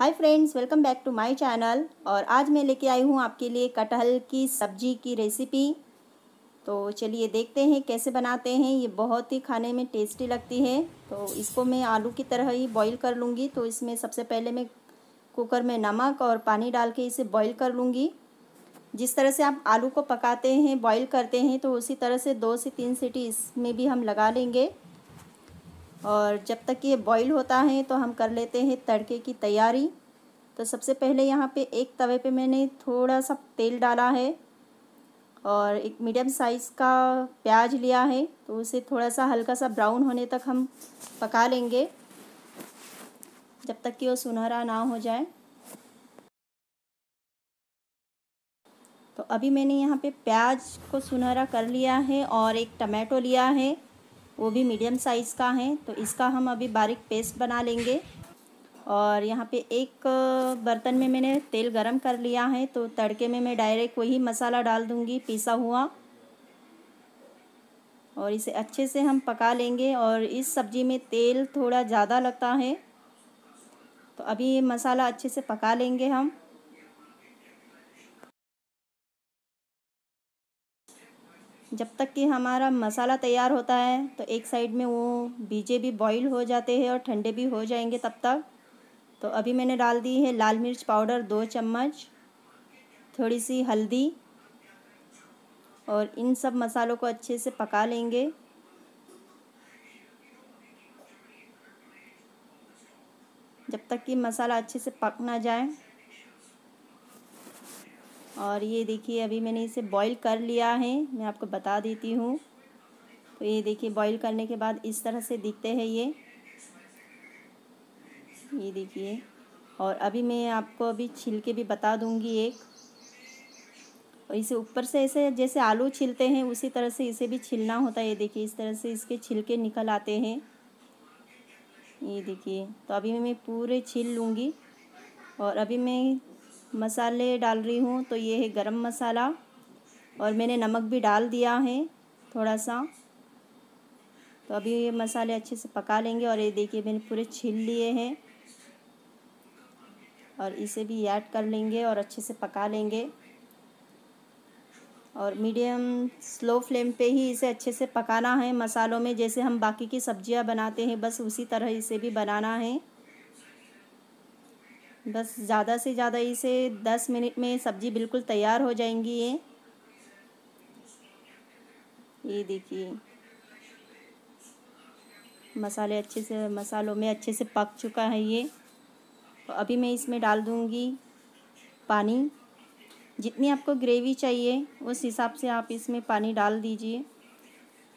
hi friends welcome back to my channel और आज मैं लेके आई हूँ आपके लिए कटहल की सब्जी की रेसिपी तो चलिए देखते हैं कैसे बनाते हैं ये बहुत ही खाने में टेस्टी लगती है तो इसको मैं आलू की तरह ही बॉईल कर लूँगी तो इसमें सबसे पहले मैं कुकर में नमक और पानी डाल के इसे बॉयल कर लूँगी जिस तरह से आप आलू को पकाते हैं बॉयल करते हैं तो उसी तरह से दो से तीन सीटी इसमें भी हम लगा लेंगे और जब तक ये बॉईल होता है तो हम कर लेते हैं तड़के की तैयारी तो सबसे पहले यहाँ पे एक तवे पे मैंने थोड़ा सा तेल डाला है और एक मीडियम साइज़ का प्याज लिया है तो उसे थोड़ा सा हल्का सा ब्राउन होने तक हम पका लेंगे जब तक कि वो सुनहरा ना हो जाए तो अभी मैंने यहाँ पे प्याज को सुनहरा कर लिया है और एक टमाटो लिया है वो भी मीडियम साइज़ का है तो इसका हम अभी बारीक पेस्ट बना लेंगे और यहाँ पे एक बर्तन में मैंने तेल गरम कर लिया है तो तड़के में मैं डायरेक्ट वही मसाला डाल दूँगी पिसा हुआ और इसे अच्छे से हम पका लेंगे और इस सब्ज़ी में तेल थोड़ा ज़्यादा लगता है तो अभी मसाला अच्छे से पका लेंगे हम जब तक कि हमारा मसाला तैयार होता है तो एक साइड में वो बीजे भी बॉईल हो जाते हैं और ठंडे भी हो जाएंगे तब तक तो अभी मैंने डाल दी है लाल मिर्च पाउडर दो चम्मच थोड़ी सी हल्दी और इन सब मसालों को अच्छे से पका लेंगे जब तक कि मसाला अच्छे से पक ना जाए और ये देखिए अभी मैंने इसे बॉईल कर लिया है मैं आपको बता देती हूँ तो ये देखिए बॉईल करने के बाद इस तरह से दिखते हैं ये ये देखिए और अभी मैं आपको अभी छिलके भी बता दूँगी एक और इसे ऊपर से ऐसे जैसे आलू छिलते हैं उसी तरह से इसे भी छिलना होता है ये देखिए इस तरह से इसके छिलके निकल आते हैं ये देखिए तो अभी मैं पूरे छील लूँगी और अभी मैं मसाले डाल रही हूँ तो ये है गरम मसाला और मैंने नमक भी डाल दिया है थोड़ा सा तो अभी ये मसाले अच्छे से पका लेंगे और ये देखिए मैंने पूरे छील लिए हैं और इसे भी ऐड कर लेंगे और अच्छे से पका लेंगे और मीडियम स्लो फ्लेम पे ही इसे अच्छे से पकाना है मसालों में जैसे हम बाकी की सब्जियां बनाते हैं बस उसी तरह इसे भी बनाना है बस ज़्यादा से ज़्यादा इसे दस मिनट में सब्ज़ी बिल्कुल तैयार हो जाएंगी ये ये देखिए मसाले अच्छे से मसालों में अच्छे से पक चुका है ये तो अभी मैं इसमें डाल दूँगी पानी जितनी आपको ग्रेवी चाहिए उस हिसाब से आप इसमें पानी डाल दीजिए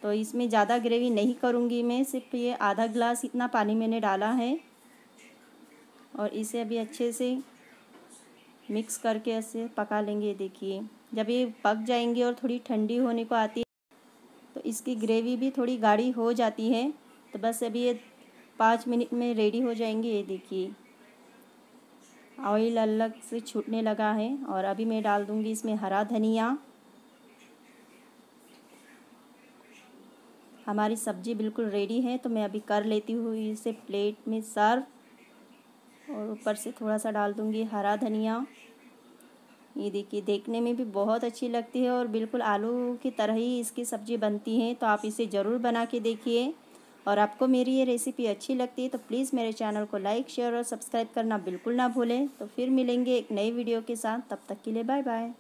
तो इसमें ज़्यादा ग्रेवी नहीं करूँगी मैं सिर्फ ये आधा ग्लास इतना पानी मैंने डाला है और इसे अभी अच्छे से मिक्स करके ऐसे पका लेंगे देखिए जब ये पक जाएंगे और थोड़ी ठंडी होने को आती है तो इसकी ग्रेवी भी थोड़ी गाढ़ी हो जाती है तो बस अभी ये पाँच मिनट में रेडी हो जाएंगे ये देखिए ऑयल अलग से छूटने लगा है और अभी मैं डाल दूँगी इसमें हरा धनिया हमारी सब्ज़ी बिल्कुल रेडी है तो मैं अभी कर लेती हूँ इसे प्लेट में सर्व और ऊपर से थोड़ा सा डाल दूँगी हरा धनिया ये देखिए देखने में भी बहुत अच्छी लगती है और बिल्कुल आलू की तरह ही इसकी सब्ज़ी बनती है तो आप इसे ज़रूर बना के देखिए और आपको मेरी ये रेसिपी अच्छी लगती है तो प्लीज़ मेरे चैनल को लाइक शेयर और सब्सक्राइब करना बिल्कुल ना भूलें तो फिर मिलेंगे एक नई वीडियो के साथ तब तक के लिए बाय बाय